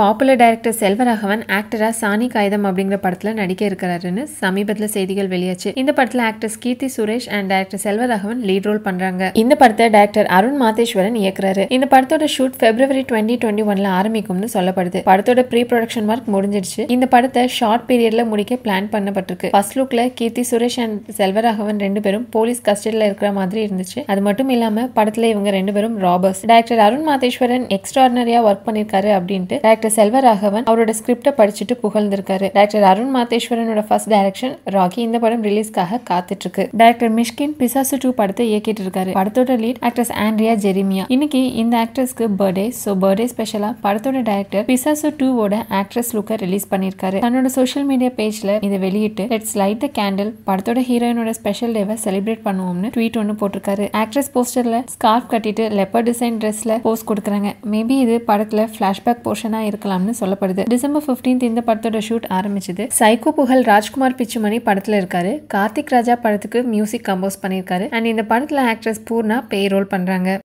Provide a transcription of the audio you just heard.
popular director Selvaraghavan ஆக்டரா சாணி காயதம் அப்படிங்கிற படத்தில் நடிக்க இருக்கிறாருன்னு சமீபத்தில் செய்திகள் வெளியாச்சு இந்த படத்துல actors Keerthy Suresh and director Selvaraghavan lead role பண்றாங்க இந்த படத்தை டைரக்டர் அருண் மாதேஸ்வரன் இயக்குறாரு இந்த படத்தோட ஷூட் பிப்ரவரி டுவெண்ட்டி டுவெண்ட்டி ஒன்ல ஆரம்பிக்கும்னு சொல்லப்படுது படத்தோட ப்ரீ ப்ரொடக்ஷன் ஒர்க் முடிஞ்சிடுச்சு இந்த படத்தை ஷார்ட் பீரியட்ல முடிக்க பிளான் பண்ணப்பட்டிருக்கு ஃபர்ஸ்ட் லுக்ல கீர்த்தி சுரேஷ் அண்ட் செல்வராகவன் ரெண்டு பேரும் போலீஸ் கஸ்டடியில் இருக்கிற மாதிரி இருந்துச்சு அது மட்டும் இல்லாமல் படத்தில் இவங்க ரெண்டு பேரும் ராபர்ஸ் டைரக்டர் அருண் மாதேஸ்வரன் எக்ஸ்ட்ராடினரியாக ஒர்க் பண்ணிருக்காரு அப்படின்ட்டு டைரக்டர் செல்வராகவன் அவரோட ஸ்கிரிப்டை படிச்சுட்டு புகழ்ந்திருக்காரு டைரக்டர் அருண் மாதேஸ்வரனோட ஃபர்ஸ்ட் டைரக்ஷன் ராக்கி இந்த படம் ரிலீஸ்க்காக காத்துட்டு இருக்கு டைரக்டர் மிஷ்கின் பிசாசு டூ படத்தை இயக்கிட்டு இருக்காரு படத்தோட லீட் ஆக்ட்ரஸ் ஆண்ட்ரியா ஜெரிமியா இன்னைக்கு இந்த ஆக்ட்ரஸ்க்கு பர்த்டே சோ பர்த்டே ஸ்பெஷலா படத்தோட டைரக்டர் பிசாசு டூவோட ஆக்ட்ரஸ் லுக்க ரிலீஸ் பண்ணிருக்காரு தன்னோட சோஷியல் மீடியா பேஜ்ல இதை வெளியிட்டு லெட்ஸ் லைட் த கேண்டில் படத்தோட ஹீரோயினோட ஸ்பெஷல் டேவை செலிப்ரேட் பண்ணுவோம்னு ட்வீட் ஒன்னு போட்டிருக்காரு ஆக்ட்ரஸ் போஸ்டர்ல ஸ்கார்ஃப் கட்டிட்டு லெப்பர் டிசைன் ட்ரெஸ்ல போஸ்ட் கொடுக்குறாங்க மேபி இது படத்துல பிளாஷ்பேக் போர்ஷனா இருக்கலாம்னு சொல்லப்படுது டிசம்பர் பிப்டீன்த் இந்த படத்தோட ஷூட் ஆரம்பிச்சது சைக்கோ புகழ் ராஜ்குமார் பிச்சுமணி படத்துல இருக்காரு கார்த்திக் ராஜா படத்துக்கு மியூசிக் கம்போஸ் பண்ணியிருக்காரு அண்ட் இந்த படத்துல ஆக்ட்ரஸ் பூர்ணா பே ரோல் பண்றாங்க